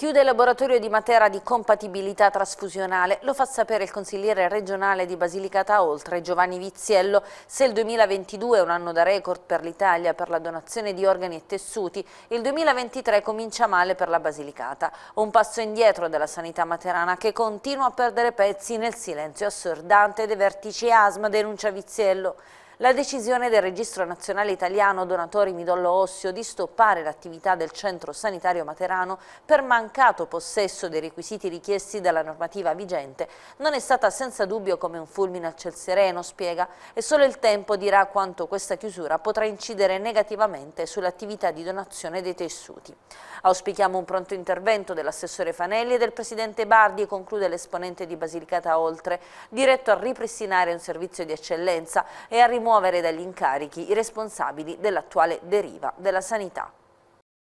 Chiude il laboratorio di Matera di compatibilità trasfusionale, lo fa sapere il consigliere regionale di Basilicata Oltre, Giovanni Viziello. Se il 2022 è un anno da record per l'Italia per la donazione di organi e tessuti, il 2023 comincia male per la Basilicata. Un passo indietro della sanità materana che continua a perdere pezzi nel silenzio assordante dei vertici ASMA, denuncia Viziello. La decisione del Registro Nazionale Italiano Donatori Midollo Osseo di stoppare l'attività del centro sanitario materano per mancato possesso dei requisiti richiesti dalla normativa vigente non è stata senza dubbio come un fulmine a ciel sereno, spiega, e solo il tempo dirà quanto questa chiusura potrà incidere negativamente sull'attività di donazione dei tessuti. Auspichiamo un pronto intervento dell'assessore Fanelli e del presidente Bardi, conclude l'esponente di Basilicata Oltre, diretto a ripristinare un servizio di eccellenza e a rimuovere rimuovere dagli incarichi i responsabili dell'attuale deriva della sanità.